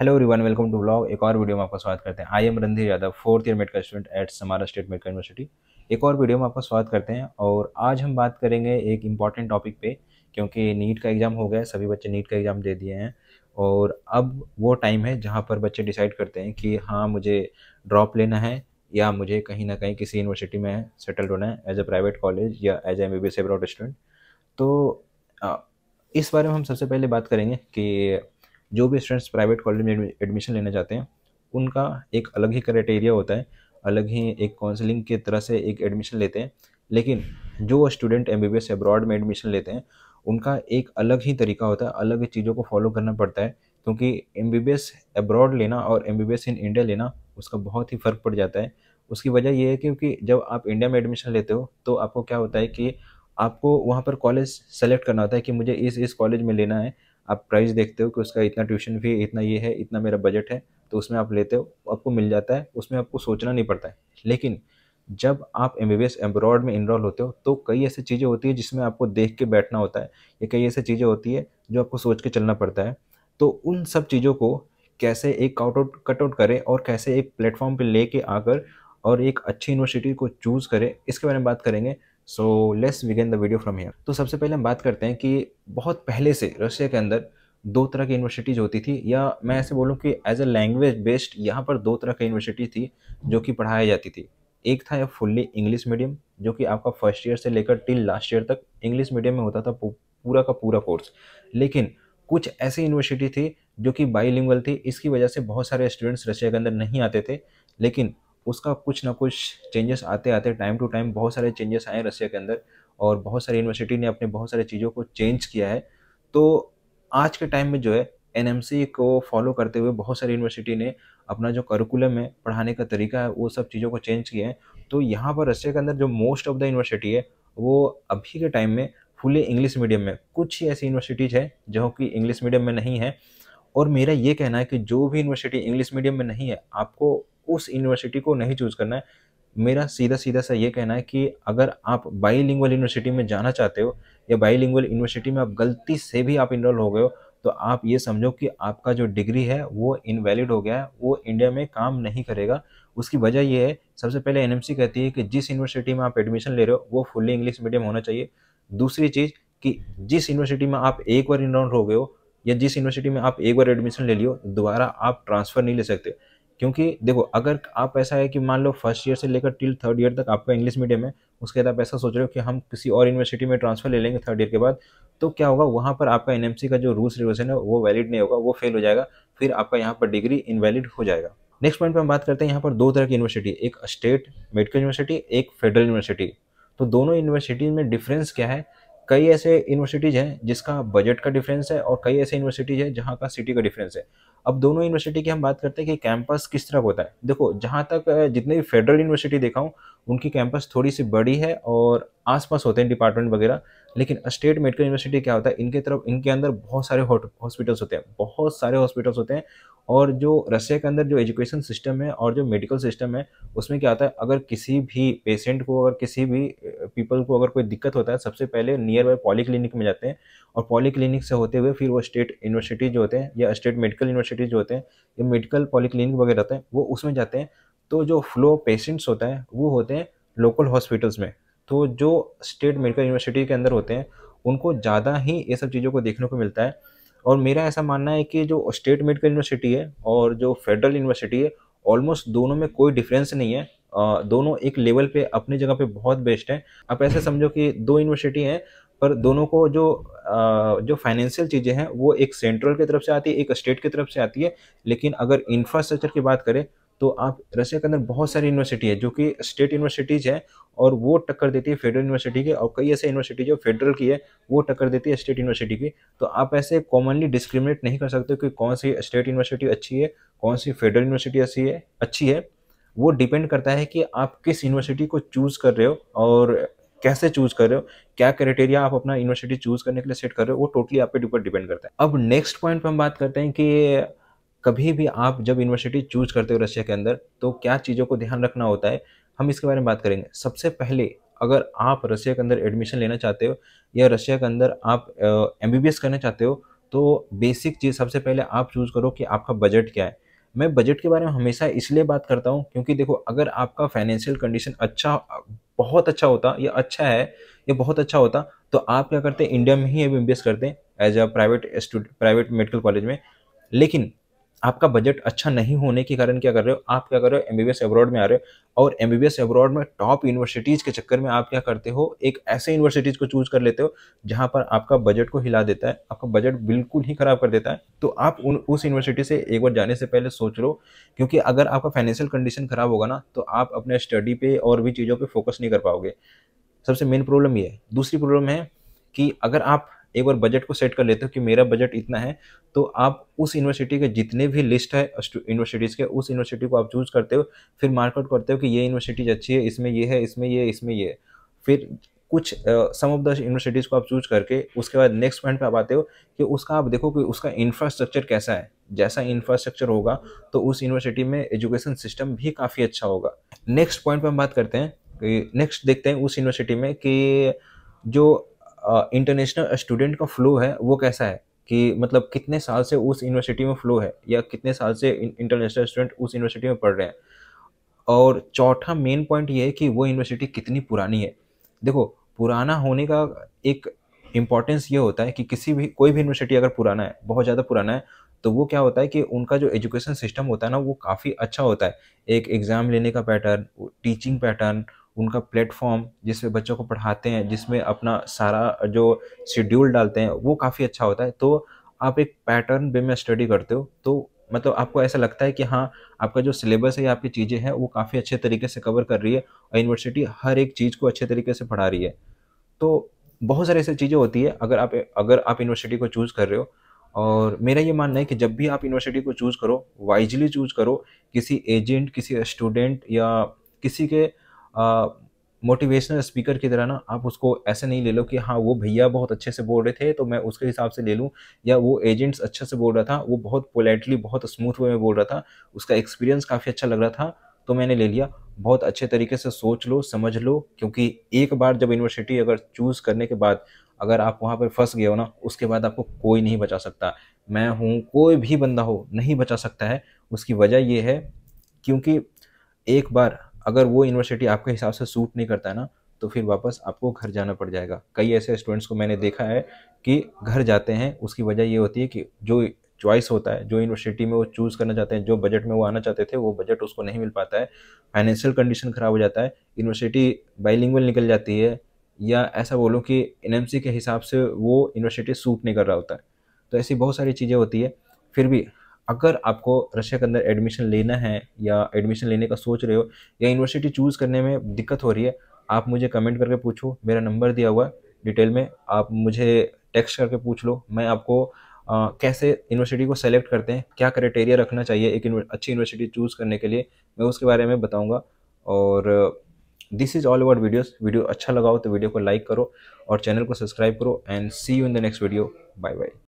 Hello everyone welcome to blog एक और video में आपका स्वागत करते हैं I am Randhir Yadav fourth year med का student at Samara State medical university एक और वीडियो में आपका स्वागत करते हैं और आज हम बात करेंगे एक इम्पॉर्टेंट टॉपिक पे क्योंकि नीट का एग्ज़ाम हो गया सभी बच्चे नीट का एग्ज़ाम दे दिए हैं और अब वो टाइम है जहाँ पर बच्चे डिसाइड करते हैं कि हाँ मुझे ड्रॉप लेना है या मुझे कहीं ना कहीं किसी यूनिवर्सिटी में सेटल्ड होना है एज ए प्राइवेट कॉलेज या as M B B S student तो इस बारे में हम सबसे पहले बात करेंगे कि जो भी स्टूडेंट्स प्राइवेट कॉलेज में एडमिशन लेना चाहते हैं उनका एक अलग ही क्राइटेरिया होता है अलग ही एक काउंसलिंग की तरह से एक एडमिशन लेते हैं लेकिन जो स्टूडेंट एम बी अब्रॉड में एडमिशन लेते हैं उनका एक अलग ही तरीका होता है अलग ही चीज़ों को फॉलो करना पड़ता है क्योंकि एम बी अब्रॉड लेना और एम बी इन इंडिया लेना उसका बहुत ही फ़र्क पड़ जाता है उसकी वजह यह है क्योंकि जब आप इंडिया में एडमिशन लेते हो तो आपको क्या होता है कि आपको वहाँ पर कॉलेज सेलेक्ट करना होता है कि मुझे इस इस कॉलेज में लेना है आप प्राइस देखते हो कि उसका इतना ट्यूशन फी इतना ये है इतना मेरा बजट है तो उसमें आप लेते हो आपको मिल जाता है उसमें आपको सोचना नहीं पड़ता है लेकिन जब आप एम बी बी एब्रॉड में इनरोल होते हो तो कई ऐसी चीज़ें होती है जिसमें आपको देख के बैठना होता है या कई ऐसी चीज़ें होती है जो आपको सोच के चलना पड़ता है तो उन सब चीज़ों को कैसे एक आउट कटआउट करें और कैसे एक प्लेटफॉर्म पर ले कर आकर और एक अच्छी यूनिवर्सिटी को चूज़ करें इसके बारे में बात करेंगे सो लेट्स विगेन द वीडियो फ्रॉम हियर तो सबसे पहले हम बात करते हैं कि बहुत पहले से रशिया के अंदर दो तरह की यूनिवर्सिटीज़ होती थी या मैं ऐसे बोलूँ कि एज अ लैंग्वेज बेस्ड यहाँ पर दो तरह की यूनिवर्सिटी थी जो कि पढ़ाई जाती थी एक था यह फुल्ली इंग्लिश मीडियम जो कि आपका फर्स्ट ईयर से लेकर टिल लास्ट ईयर तक इंग्लिश मीडियम में होता था पूरा का पूरा कोर्स लेकिन कुछ ऐसी यूनिवर्सिटी थी जो कि बाईलिंगल थी इसकी वजह से बहुत सारे स्टूडेंट्स रशिया के अंदर नहीं आते थे लेकिन उसका कुछ ना कुछ चेंजेस आते आते टाइम टू टाइम बहुत सारे चेंजेस आए रशिया के अंदर और बहुत सारी यूनिवर्सिटी ने अपने बहुत सारी चीज़ों को चेंज किया है तो आज के टाइम में जो है एन को फॉलो करते हुए बहुत सारी यूनिवर्सिटी ने अपना जो करिकुलम है पढ़ाने का तरीका है वो सब चीज़ों को चेंज किया है तो यहाँ पर रशिया के अंदर जो मोस्ट ऑफ द यूनिवर्सिटी है वो अभी के टाइम में फुली इंग्लिश मीडियम में कुछ ही ऐसी यूनिवर्सिटीज़ है जो कि इंग्लिश मीडियम में नहीं है और मेरा ये कहना है कि जो भी यूनिवर्सिटी इंग्लिश मीडियम में नहीं है आपको उस यूनिवर्सिटी को नहीं चूज़ करना है मेरा सीधा सीधा सा ये कहना है कि अगर आप बाई यूनिवर्सिटी में जाना चाहते हो या बाई यूनिवर्सिटी में आप गलती से भी आप इनरोल हो गए हो तो आप ये समझो कि आपका जो डिग्री है वो इनवैलिड हो गया है वो इंडिया में काम नहीं करेगा उसकी वजह ये है सबसे पहले एन कहती है कि जिस यूनिवर्सिटी में आप एडमिशन ले रहे हो वो फुल्ली इंग्लिश मीडियम होना चाहिए दूसरी चीज़ कि जिस यूनिवर्सिटी में आप एक बार इनरोल हो गए हो या जिस यूनिवर्सिटी में आप एक बार एडमिशन ले लियो दोबारा आप ट्रांसफ़र नहीं ले सकते क्योंकि देखो अगर आप ऐसा है कि मान लो फर्स्ट ईयर से लेकर टिल थर्ड ईयर तक आपका इंग्लिश मीडियम है उसके बाद आप ऐसा सोच रहे हो कि हम किसी और यूनिवर्सिटी में ट्रांसफ़र ले लेंगे थर्ड ईयर के बाद तो क्या होगा वहाँ पर आपका एन का जो रूल्स रिवर्सन है वो वैलिड नहीं होगा वो फेल हो जाएगा फिर आपका यहाँ पर डिग्री इनवैलिड हो जाएगा नेक्स्ट पॉइंट पर हम बात करते हैं यहाँ पर दो तरह की यूनिवर्सिटी एक स्टेट मेडिकल यूनिवर्सिटी एक फेडरल यूनिवर्सिटी तो दोनों यूनिवर्सिटीज़ में डिफरेंस क्या है कई ऐसे यूनिवर्सिटीज़ हैं जिसका बजट का डिफरेंस है और कई ऐसे यूनिवर्सिटीज़ हैं जहाँ का सिटी का डिफरेंस है अब दोनों यूनिवर्सिटी की हम बात करते हैं कि कैंपस किस तरह होता है देखो जहाँ तक जितने भी फेडरल यूनिवर्सिटी देखा हूँ उनकी कैंपस थोड़ी सी बड़ी है और आसपास होते हैं डिपार्टमेंट वगैरह लेकिन स्टेट मेडिकल यूनिवर्सिटी क्या होता है इनके तरफ इनके अंदर बहुत सारे हॉस्पिटल्स होते हैं बहुत सारे हॉस्पिटल्स होते हैं और जो रसिया के अंदर जो एजुकेशन सिस्टम है और जो मेडिकल सिस्टम है उसमें क्या होता है अगर किसी भी पेशेंट को अगर किसी भी पीपल को अगर कोई दिक्कत होता है सबसे पहले नियर बाय पॉली क्लिनिक में जाते हैं और पॉली क्लिनिक से होते हुए फिर वो स्टेट यूनिवर्सिटी जो होते हैं या स्टेट मेडिकल यूनिवर्सिटी जो होते हैं या मेडिकल पॉली क्लिनिक वगैरह होते हैं वो उसमें जाते हैं तो जो फ्लो पेशेंट्स होता है वो होते हैं लोकल हॉस्पिटल्स में तो जो स्टेट मेडिकल यूनिवर्सिटी के अंदर होते हैं उनको ज़्यादा ही ये सब चीज़ों को देखने को मिलता है और मेरा ऐसा मानना है कि जो स्टेट मेडिकल यूनिवर्सिटी है और जो फेडरल यूनिवर्सिटी है ऑलमोस्ट दोनों में कोई डिफरेंस नहीं है दोनों एक लेवल पे अपनी जगह पे बहुत बेस्ट हैं आप ऐसे समझो कि दो यूनिवर्सिटी हैं पर दोनों को जो जो फाइनेंशियल चीज़ें हैं वो एक सेंट्रल की तरफ से आती है एक स्टेट की तरफ से आती है लेकिन अगर इंफ्रास्ट्रक्चर की बात करें तो आप रसिया के अंदर बहुत सारी यूनिवर्सिटी है जो कि स्टेट यूनिवर्सिटीज़ है और वो टक्कर देती है फेडरल यूनिवर्सिटी की और कई ऐसे यूनिवर्सिटी जो फेडरल की है वो टक्कर देती है स्टेट यूनिवर्सिटी की तो आप ऐसे कॉमनली डिस्क्रिमिनेट नहीं कर सकते कि कौन सी स्टेट यूनिवर्सिटी अच्छी है कौन सी फेडरल यूनिवर्सिटी अच्छी है अच्छी है वो डिपेंड करता है कि आप किस यूनिवर्सिटी को चूज़ कर रहे हो और कैसे चूज कर रहे हो क्या क्राइटेरिया आप अपना यूनिवर्सिटी चूज करने के लिए सेट कर रहे हो वो टोटली आप पे ऊपर डिपेंड करता है अब नेक्स्ट पॉइंट पर हम बात करते हैं कि कभी भी आप जब यूनिवर्सिटी चूज करते हो रशिया के अंदर तो क्या चीज़ों को ध्यान रखना होता है हम इसके बारे में बात करेंगे सबसे पहले अगर आप रशिया के अंदर एडमिशन लेना चाहते हो या रशिया के अंदर आप एम बी करना चाहते हो तो बेसिक चीज़ सबसे पहले आप चूज़ करो कि आपका बजट क्या है मैं बजट के बारे में हमेशा इसलिए बात करता हूँ क्योंकि देखो अगर आपका फाइनेंशियल कंडीशन अच्छा बहुत अच्छा होता या अच्छा है या बहुत अच्छा होता तो आप क्या करते इंडिया में ही एम करते as a private student private medical college में लेकिन आपका बजट अच्छा नहीं होने के कारण क्या कर रहे हो आप क्या कर रहे हो एमबीबीएस अब्रॉड में आ रहे हो और एमबीबीएस अब्रॉड में टॉप यूनिवर्सिटीज़ के चक्कर में आप क्या करते हो एक ऐसे यूनिवर्सिटीज़ को चूज कर लेते हो जहाँ पर आपका बजट को हिला देता है आपका बजट बिल्कुल ही ख़राब कर देता है तो आप उन उस यूनिवर्सिटी से एक बार जाने से पहले सोच लो क्योंकि अगर आपका फाइनेंशियल कंडीशन ख़राब होगा ना तो आप अपने स्टडी पर और भी चीज़ों पर फोकस नहीं कर पाओगे सबसे मेन प्रॉब्लम ये है दूसरी प्रॉब्लम है कि अगर आप एक बार बजट को सेट कर लेते हो कि मेरा बजट इतना है तो आप उस यूनिवर्सिटी के जितने भी लिस्ट है यूनिवर्सिटीज़ के उस यूनिवर्सिटी को आप चूज़ करते हो फिर मार्कआउट करते हो कि ये यूनिवर्सिटीज़ अच्छी है इसमें ये है इसमें ये इसमें ये फिर कुछ सम ऑफ द यूनिवर्सिटीज़ को आप चूज करके उसके बाद नेक्स्ट पॉइंट पे आप आते हो कि उसका आप देखो कि उसका इंफ्रास्ट्रक्चर कैसा है जैसा इंफ्रास्ट्रक्चर होगा तो उस यूनिवर्सिटी में एजुकेशन सिस्टम भी काफ़ी अच्छा होगा नेक्स्ट पॉइंट पर हम बात करते हैं कि नेक्स्ट देखते हैं उस यूनिवर्सिटी में कि जो इंटरनेशनल स्टूडेंट का फ्लो है वो कैसा है कि मतलब कितने साल से उस यूनिवर्सिटी में फ़्लो है या कितने साल से इंटरनेशनल स्टूडेंट उस यूनिवर्सिटी में पढ़ रहे हैं और चौथा मेन पॉइंट ये है कि वो यूनिवर्सिटी कितनी पुरानी है देखो पुराना होने का एक इम्पॉर्टेंस ये होता है कि किसी भी कोई भी यूनिवर्सिटी अगर पुराना है बहुत ज़्यादा पुराना है तो वो क्या होता है कि उनका जो एजुकेशन सिस्टम होता है ना वो काफ़ी अच्छा होता है एक एग्ज़ाम लेने का पैटर्न टीचिंग पैटर्न उनका प्लेटफॉर्म जिसमें बच्चों को पढ़ाते हैं जिसमें अपना सारा जो शेड्यूल डालते हैं वो काफ़ी अच्छा होता है तो आप एक पैटर्न वे में स्टडी करते हो तो मतलब आपको ऐसा लगता है कि हाँ आपका जो सिलेबस है या आपकी चीज़ें हैं वो काफ़ी अच्छे तरीके से कवर कर रही है और यूनिवर्सिटी हर एक चीज़ को अच्छे तरीके से पढ़ा रही है तो बहुत सारी ऐसी चीज़ें होती है अगर आप अगर आप यूनिवर्सिटी को चूज़ कर रहे हो और मेरा ये मानना है कि जब भी आप यूनिवर्सिटी को चूज़ करो वाइजली चूज़ करो किसी एजेंट किसी स्टूडेंट या किसी के मोटिवेशनल स्पीकर की तरह ना आप उसको ऐसे नहीं ले लो कि हाँ वो भैया बहुत अच्छे से बोल रहे थे तो मैं उसके हिसाब से ले लूँ या वो एजेंट्स अच्छे से बोल रहा था वो बहुत पोलाइटली बहुत स्मूथ वे में बोल रहा था उसका एक्सपीरियंस काफ़ी अच्छा लग रहा था तो मैंने ले लिया बहुत अच्छे तरीके से सोच लो समझ लो क्योंकि एक बार जब यूनिवर्सिटी अगर चूज़ करने के बाद अगर आप वहाँ पर फंस गए हो ना उसके बाद आपको कोई नहीं बचा सकता मैं हूँ कोई भी बंदा हो नहीं बचा सकता है उसकी वजह यह है क्योंकि एक बार अगर वो यूनिवर्सिटी आपके हिसाब से सूट नहीं करता है ना तो फिर वापस आपको घर जाना पड़ जाएगा कई ऐसे स्टूडेंट्स को मैंने हाँ। देखा है कि घर जाते हैं उसकी वजह ये होती है कि जो चॉइस होता है जो यूनिवर्सिटी में वो चूज़ करना चाहते हैं जो बजट में वो आना चाहते थे वो बजट उसको नहीं मिल पाता है फाइनेंशियल कंडीशन ख़राब हो जाता है यूनिवर्सिटी बाइलिंगुअल निकल जाती है या ऐसा बोलो कि एन के हिसाब से वो यूनिवर्सिटी सूट नहीं कर रहा होता है तो ऐसी बहुत सारी चीज़ें होती है फिर भी अगर आपको रशिया के अंदर एडमिशन लेना है या एडमिशन लेने का सोच रहे हो या यूनिवर्सिटी चूज़ करने में दिक्कत हो रही है आप मुझे कमेंट करके पूछो मेरा नंबर दिया हुआ है डिटेल में आप मुझे टेक्स्ट करके पूछ लो मैं आपको आ, कैसे यूनिवर्सिटी को सेलेक्ट करते हैं क्या क्राइटेरिया रखना चाहिए एक अच्छी यूनिवर्सिटी चूज़ करने के लिए मैं उसके बारे में बताऊँगा और this is all about videos video अच्छा लगाओ तो वीडियो को लाइक करो और चैनल को सब्सक्राइब करो and see you in the next video bye bye